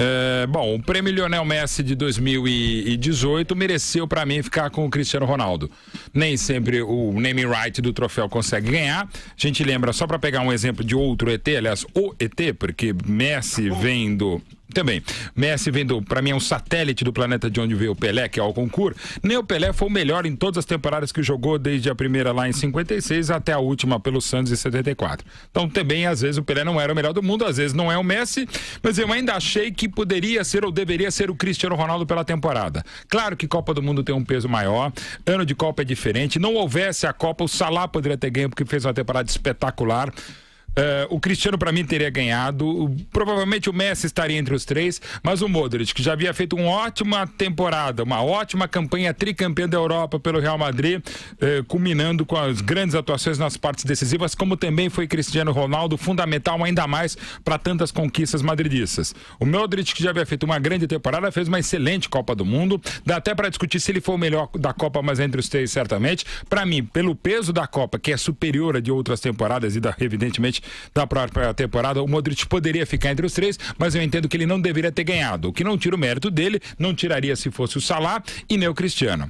É, bom, o prêmio Lionel Messi de 2018 mereceu para mim ficar com o Cristiano Ronaldo. Nem sempre o name right do troféu consegue ganhar. A gente lembra, só para pegar um exemplo de outro ET, aliás, o ET, porque Messi tá vem do também. Messi vendo, para mim, é um satélite do planeta de onde veio o Pelé, que é o Concur. Nem o Pelé foi o melhor em todas as temporadas que jogou, desde a primeira lá em 56 até a última pelo Santos em 74. Então, também, às vezes, o Pelé não era o melhor do mundo, às vezes não é o Messi, mas eu ainda achei que poderia ser ou deveria ser o Cristiano Ronaldo pela temporada. Claro que Copa do Mundo tem um peso maior, ano de Copa é diferente. Não houvesse a Copa, o Salah poderia ter ganho, porque fez uma temporada espetacular. Uh, o Cristiano, para mim, teria ganhado. Provavelmente o Messi estaria entre os três, mas o Modric, que já havia feito uma ótima temporada, uma ótima campanha tricampeã da Europa pelo Real Madrid, uh, culminando com as grandes atuações nas partes decisivas, como também foi Cristiano Ronaldo, fundamental ainda mais para tantas conquistas madridistas. O Modric, que já havia feito uma grande temporada, fez uma excelente Copa do Mundo. Dá até para discutir se ele foi o melhor da Copa, mas entre os três, certamente. Para mim, pelo peso da Copa, que é superior a de outras temporadas e, da, evidentemente, da tá própria temporada. O Modric poderia ficar entre os três, mas eu entendo que ele não deveria ter ganhado. O que não tira o mérito dele, não tiraria se fosse o Salah e nem o Cristiano.